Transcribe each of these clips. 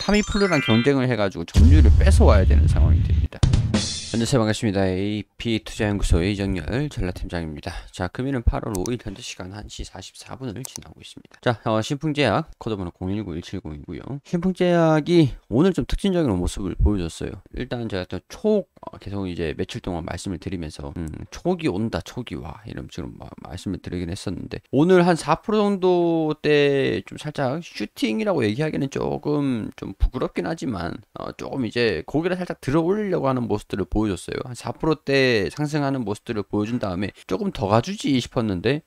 타미플루랑 경쟁을 해가지고 점유율을 뺏어와야 되는 상황이 됩니다. 안녕하세요 반갑습니다. AP투자연구소의 이정열 전라팀장입니다. 자 금일은 8월 5일 현재 시간 1시 44분을 지나고 있습니다. 자 어, 신풍제약 코드번호 0191709이고요. 신풍제약이 오늘 좀 특징적인 모습을 보여줬어요. 일단 제가 또초 어, 계속 이제 며칠 동안 말씀을 드리면서 음, 초기 온다 초기 와 이런 지금 말씀을 드리긴 했었는데 오늘 한 4% 정도 때 좀 살짝 슈팅이라고 얘기하기는 조금 좀 부끄럽긴 하지만 어, 조금 이제 고개를 살짝 들어 올리려고 하는 모습들을 보 보여줬어요. 한 4%대 상승하는 모습들을 보여준 다음에 조금 더 가주지 싶었는데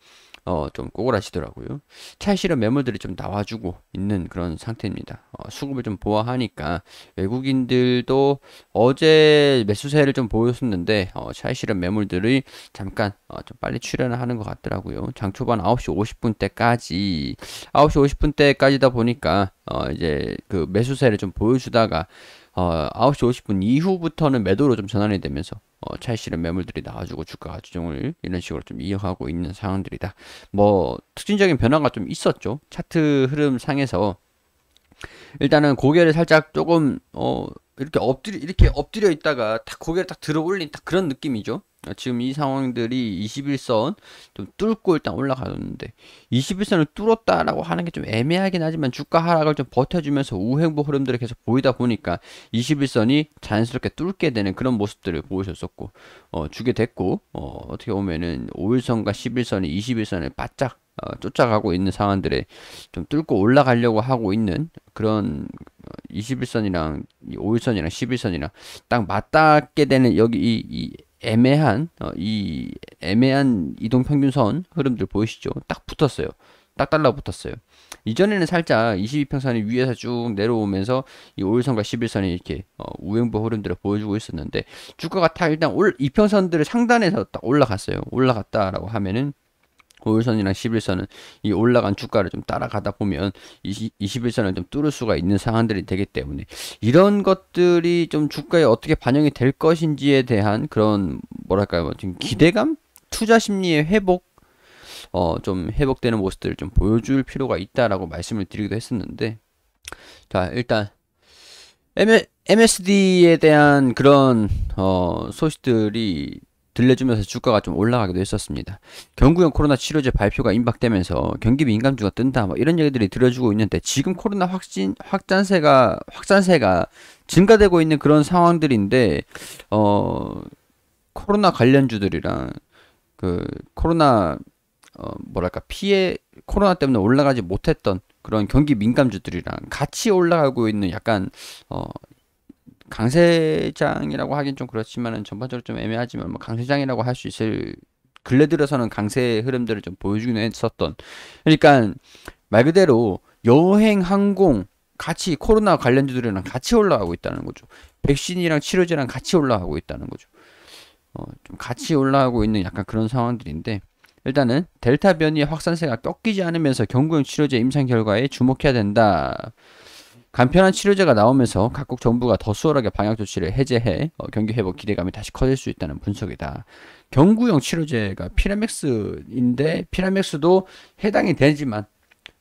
어, 좀 꼬골하시더라고요. 차실은 매물들이 좀 나와주고 있는 그런 상태입니다. 어, 수급을 좀 보아하니까 외국인들도 어제 매수세를 좀 보였었는데 어, 차실은 매물들이 잠깐 어, 좀 빨리 출연을 하는 것 같더라고요. 장 초반 9시 50분 때까지 9시 50분 때까지다 보니까 어, 이제 그 매수세를 좀 보여주다가 어, 9시 50분 이후부터는 매도로 좀 전환이 되면서 어, 차익실은 매물들이 나와주고 주가가 조정을 이런 식으로 좀 이어가고 있는 상황들이다. 뭐 특징적인 변화가 좀 있었죠. 차트 흐름 상에서 일단은 고개를 살짝 조금 어 이렇게 엎드려 이렇게 엎드려 있다가 딱 고개를 딱 들어 올린 딱 그런 느낌이죠. 아, 지금 이 상황들이 21선 좀 뚫고 일단 올라가는데 21선을 뚫었다라고 하는 게 좀 애매하긴 하지만 주가 하락을 좀 버텨주면서 우행보 흐름들을 계속 보이다 보니까 21선이 자연스럽게 뚫게 되는 그런 모습들을 보여줬었고 어, 주게 됐고 어, 어떻게 보면은 5일선과 11선이 21선을 바짝 어, 쫓아가고 있는 상황들에 좀 뚫고 올라가려고 하고 있는 그런 21선이랑 어, 5일선이랑 11선이랑 딱 맞닿게 되는 여기 이, 이 애매한 어, 이 애매한 이동 평균선 흐름들 보이시죠? 딱 붙었어요. 딱 달라붙었어요. 이전에는 살짝 22평선이 위에서 쭉 내려오면서 이 5일선과 11선이 이렇게 어, 우행보 흐름들을 보여주고 있었는데 주가가 딱 일단 올 2평선들을 상단에서 딱 올라갔어요. 올라갔다라고 하면은 5일선이랑 11선은 이 올라간 주가를 좀 따라가다 보면 20, 21선을 좀 뚫을 수가 있는 상황들이 되기 때문에 이런 것들이 좀 주가에 어떻게 반영이 될 것인지에 대한 그런 뭐랄까요 뭐 지금 기대감 투자 심리의 회복 어 좀 회복되는 모습들을 좀 보여줄 필요가 있다라고 말씀을 드리기도 했었는데 자 일단 MSD에 대한 그런 어 소식들이 들려주면서 주가가 좀 올라가기도 했었습니다. 경구형 코로나 치료제 발표가 임박되면서 경기 민감주가 뜬다 뭐 이런 얘기들이 들려주고 있는데 지금 코로나 확진 확산세가 확산세가 증가되고 있는 그런 상황들인데 어 코로나 관련주들이랑 그 코로나 어 뭐랄까 피해 코로나 때문에 올라가지 못했던 그런 경기 민감주들이랑 같이 올라가고 있는 약간 어 강세장이라고 하긴 좀 그렇지만은 전반적으로 좀 애매하지만 뭐 강세장이라고 할 수 있을 근래 들어서는 강세 흐름들을 좀 보여주긴 했었던 그러니까 말 그대로 여행 항공 같이 코로나 관련주들이랑 같이 올라가고 있다는 거죠 백신이랑 치료제랑 같이 올라가고 있다는 거죠 어, 좀 같이 올라가고 있는 약간 그런 상황들인데 일단은 델타 변이의 확산세가 꺾이지 않으면서 경구용 치료제 임상 결과에 주목해야 된다 간편한 치료제가 나오면서 각국 정부가 더 수월하게 방역 조치를 해제해 어, 경기 회복 기대감이 다시 커질 수 있다는 분석이다. 경구용 치료제가 피라맥스인데 피라맥스도 해당이 되지만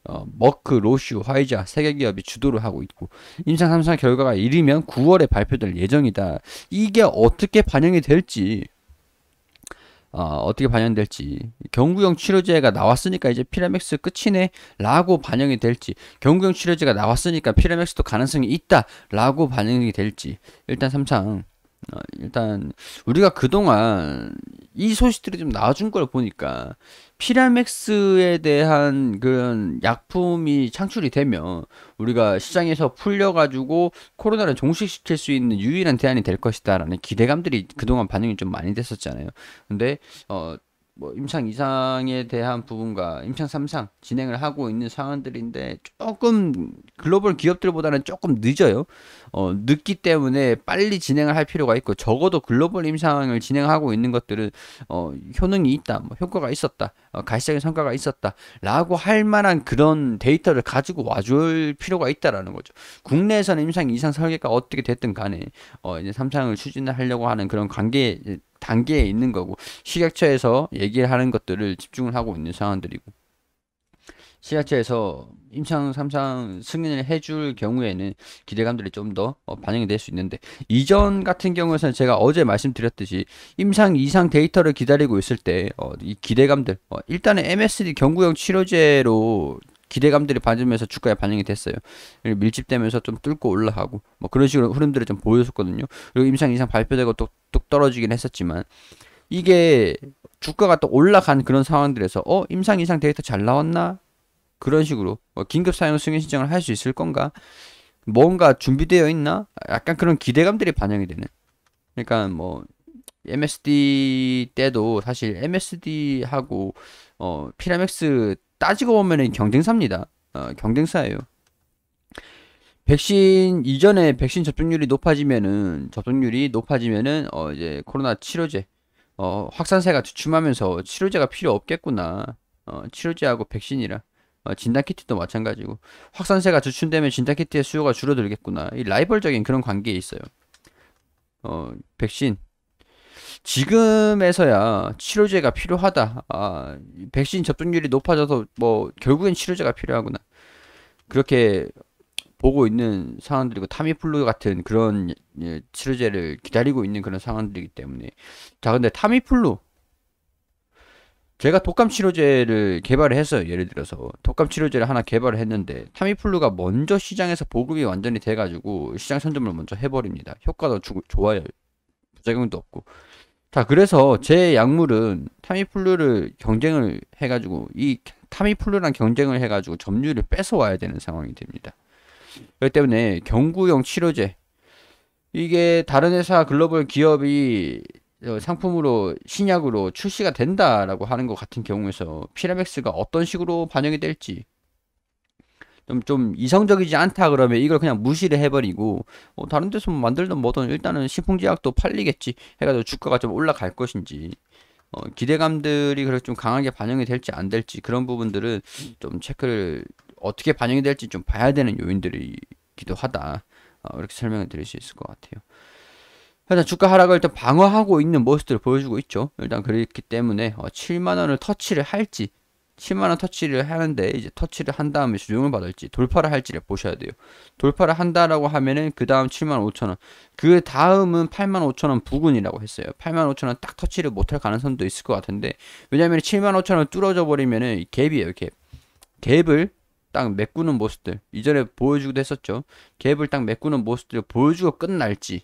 어, 머크, 로슈, 화이자 세계 기업이 주도를 하고 있고 임상 3사 결과가 이르면 9월에 발표될 예정이다. 이게 어떻게 반영이 될지 어, 어 떻게 반영될지 경구용 치료제가 나왔으니까 이제 피라맥스 끝이네 라고 반영이 될지 경구용 치료제가 나왔으니까 피라맥스도 가능성이 있다 라고 반영이 될지 일단 삼상 어, 일단 우리가 그동안 이 소식들이 좀 나와준 걸 보니까 피라맥스에 대한 그런 약품이 창출이 되면 우리가 시장에서 풀려가지고 코로나를 종식시킬 수 있는 유일한 대안이 될 것이다라는 기대감들이 그동안 반응이 좀 많이 됐었잖아요. 근데 어. 뭐 임상 이상에 대한 부분과 임상 삼상 진행을 하고 있는 상황들인데 조금 글로벌 기업들보다는 조금 늦어요. 어, 늦기 때문에 빨리 진행을 할 필요가 있고 적어도 글로벌 임상을 진행하고 있는 것들은 어, 효능이 있다, 뭐 효과가 있었다, 어, 가시적인 성과가 있었다라고 할 만한 그런 데이터를 가지고 와줄 필요가 있다라는 거죠. 국내에서는 임상 이상 설계가 어떻게 됐든 간에 어, 이제 삼상을 추진하려고 하는 그런 관계 단계에 있는 거고 식약처에서 얘기를 하는 것들을 집중을 하고 있는 상황들이고. 시야체에서 임창 3상 승인을 해 줄 경우에는 기대감들이 좀더 어, 반영이 될 수 있는데 이전 같은 경우에는 제가 어제 말씀드렸듯이 임상 이상 데이터를 기다리고 있을 때이 어, 기대감들 어, 일단은 MSD 경구형 치료제로 기대감들이 반지면서 주가에 반영이 됐어요. 밀집되면서 좀 뚫고 올라가고 뭐 그런 식으로 흐름들을 좀 보여줬거든요. 그리고 임상 이상 발표되고 똑똑 떨어지긴 했었지만 이게 주가가 또 올라간 그런 상황들에서 어 임상 이상 데이터 잘 나왔나 그런 식으로 뭐 긴급 사용 승인 신청을 할 수 있을 건가? 뭔가 준비되어 있나? 약간 그런 기대감들이 반영이 되는. 그러니까 뭐 MSD 때도 사실 MSD하고 어 피라맥스 따지고 보면은 경쟁사입니다. 어, 경쟁사예요. 백신 이전에 백신 접종률이 높아지면은 접종률이 높아지면은 어 이제 코로나 치료제 어 확산세가 주춤하면서 치료제가 필요 없겠구나. 어 치료제하고 백신이랑 어, 진단키트도 마찬가지고 확산세가 주춤되면 진단키트의 수요가 줄어들겠구나. 이 라이벌적인 그런 관계에 있어요. 어, 백신 지금에서야 치료제가 필요하다. 아, 백신 접종률이 높아져서 뭐 결국엔 치료제가 필요하구나. 그렇게 보고 있는 상황들이고 타미플루 같은 그런 예, 치료제를 기다리고 있는 그런 상황들이기 때문에 자 근데 타미플루 제가 독감 치료제를 개발을 했어요. 예를 들어서 독감 치료제를 하나 개발을 했는데 타미플루가 먼저 시장에서 보급이 완전히 돼가지고 시장 선점을 먼저 해버립니다. 효과도 주, 좋아요. 부작용도 없고. 자 그래서 제 약물은 타미플루를 경쟁을 해가지고 이 타미플루랑 경쟁을 해가지고 점유율을 뺏어와야 되는 상황이 됩니다. 그렇기 때문에 경구용 치료제 이게 다른 회사 글로벌 기업이 어, 상품으로 신약으로 출시가 된다라고 하는 것 같은 경우에서 피라맥스가 어떤 식으로 반영이 될지 좀, 좀 이성적이지 않다 그러면 이걸 그냥 무시를 해버리고 어, 다른 데서 뭐 만들든 뭐든 일단은 신풍제약도 팔리겠지 해가지고 주가가 좀 올라갈 것인지 어, 기대감들이 그렇게 좀 강하게 반영이 될지 안 될지 그런 부분들은 좀 체크를 어떻게 반영이 될지 좀 봐야 되는 요인들이기도 하다 어, 이렇게 설명을 드릴 수 있을 것 같아요. 일단 주가 하락을 일단 방어하고 있는 모습들을 보여주고 있죠. 일단 그렇기 때문에 7만 어, 원을 터치를 할지 7만 원 터치를 하는데 이제 터치를 한 다음에 조정을 받을지 돌파를 할지를 보셔야 돼요. 돌파를 한다라고 하면은 그 다음 7만 5천 원, 그 다음은 8만 5천 원 부근이라고 했어요. 8만 5천 원딱 터치를 못할 가능성도 있을 것 같은데 왜냐면 7만 5천 원 뚫어져 버리면은 갭이에요, 갭. 갭을 딱 메꾸는 모습들 이전에 보여주기도 했었죠. 갭을 딱 메꾸는 모습들을 보여주고 끝날지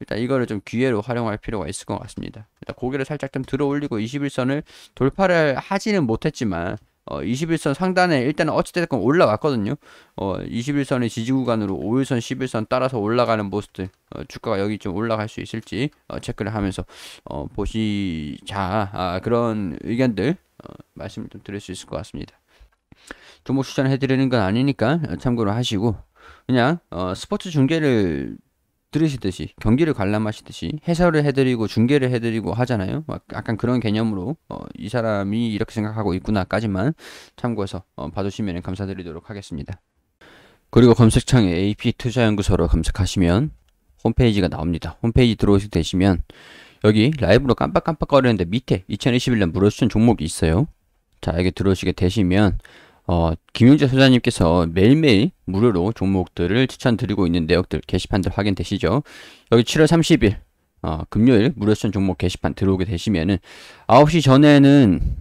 일단 이거를 좀 기회로 활용할 필요가 있을 것 같습니다. 일단 고개를 살짝 좀 들어 올리고 21선을 돌파를 하지는 못했지만 어, 21선 상단에 일단은 어찌됐건 올라왔거든요. 어, 21선의 지지 구간으로 5일선, 11선 따라서 올라가는 모습들 어, 주가가 여기 좀 올라갈 수 있을지 어, 체크를 하면서 어, 보시자 아, 그런 의견들 어, 말씀을 좀 드릴 수 있을 것 같습니다. 주목 추천해드리는 건 아니니까 참고로 하시고 그냥 어, 스포츠 중계를 들으시듯이 경기를 관람하시듯이 해설을 해드리고 중계를 해드리고 하잖아요. 약간 그런 개념으로 어, 이 사람이 이렇게 생각하고 있구나까지만 참고해서 어, 봐주시면 감사드리도록 하겠습니다. 그리고 검색창에 AP 투자연구소로 검색하시면 홈페이지가 나옵니다. 홈페이지 들어오시게 되시면 여기 라이브로 깜빡깜빡거리는데 밑에 2021년 무료 추천 종목이 있어요. 자 여기 들어오시게 되시면 어, 김용재 소장님께서 매일매일 무료로 종목들을 추천드리고 있는 내역들 게시판들 확인되시죠? 여기 7월 30일 어, 금요일 무료 추천 종목 게시판 들어오게 되시면은 9시 전에는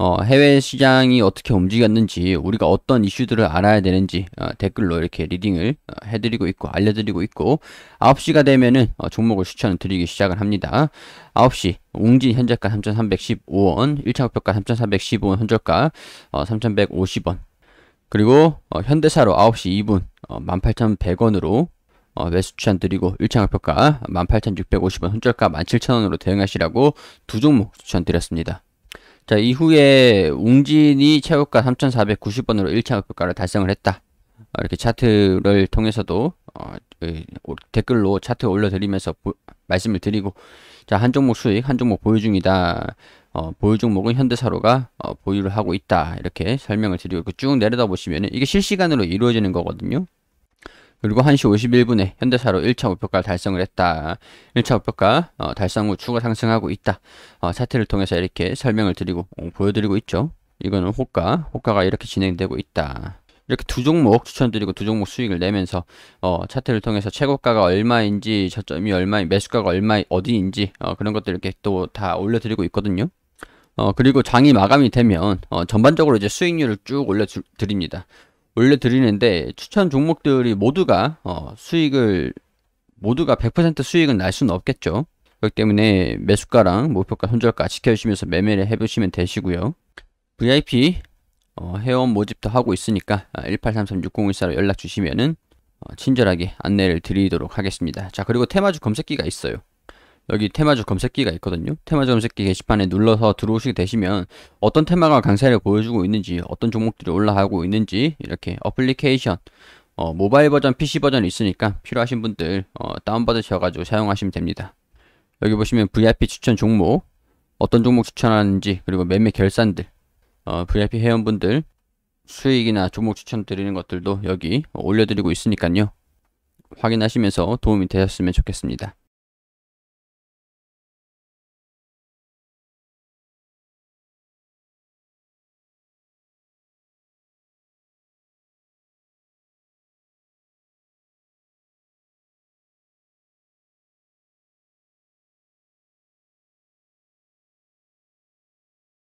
어, 해외 시장이 어떻게 움직였는지 우리가 어떤 이슈들을 알아야 되는지 어, 댓글로 이렇게 리딩을 어, 해드리고 있고 알려드리고 있고 9시가 되면은 어, 종목을 추천을 드리기 시작을 합니다. 9시 웅진 현재가 3,315원, 1차 목표가 3,415원 현저가 어, 3,150원 그리고 어, 현대사로 9시 2분 어, 18,100원으로 어, 매수 추천드리고 1차 목표가 18,650원, 현절가 17,000원으로 대응하시라고 두 종목 추천드렸습니다. 자, 이후에 웅진이 최고가 3,490번으로 1차 목표가를 달성을 했다. 어, 이렇게 차트를 통해서도 어, 그, 댓글로 차트 올려드리면서 보, 말씀을 드리고 자, 한 종목 수익, 한 종목 보유 중이다. 어, 보유 종목은 현대사로가 어, 보유를 하고 있다. 이렇게 설명을 드리고 쭉 내려다 보시면 이게 실시간으로 이루어지는 거거든요. 그리고 1시 51분에 현대차로 1차 목표가를 달성을 했다. 1차 목표가 어, 달성 후 추가 상승하고 있다. 어, 차트를 통해서 이렇게 설명을 드리고 어, 보여드리고 있죠. 이거는 호가, 호가가 이렇게 진행되고 있다. 이렇게 두 종목 추천드리고 두 종목 수익을 내면서 어, 차트를 통해서 최고가가 얼마인지 저점이 얼마인 매수가가 얼마 어디인지 어, 그런 것들 이렇게 또 다 올려드리고 있거든요. 어, 그리고 장이 마감이 되면 어, 전반적으로 이제 수익률을 쭉 올려드립니다. 올려드리는데 추천 종목들이 모두가 어, 수익을 모두가 100% 수익은 날 수는 없겠죠. 그렇기 때문에 매수가랑 목표가 손절가 지켜주시면서 매매를 해보시면 되시고요. VIP 어, 회원 모집도 하고 있으니까 1833-6014로 아, 연락 주시면은 어, 친절하게 안내를 드리도록 하겠습니다. 자 그리고 테마주 검색기가 있어요. 여기 테마주 검색기가 있거든요. 테마주 검색기 게시판에 눌러서 들어오시게 되시면 어떤 테마가 강세를 보여주고 있는지 어떤 종목들이 올라가고 있는지 이렇게 어플리케이션 어, 모바일 버전, PC 버전이 있으니까 필요하신 분들 어, 다운받으셔가지고 사용하시면 됩니다. 여기 보시면 VIP 추천 종목 어떤 종목 추천하는지 그리고 매매 결산들 어, VIP 회원분들 수익이나 종목 추천 드리는 것들도 여기 올려드리고 있으니까요. 확인하시면서 도움이 되셨으면 좋겠습니다.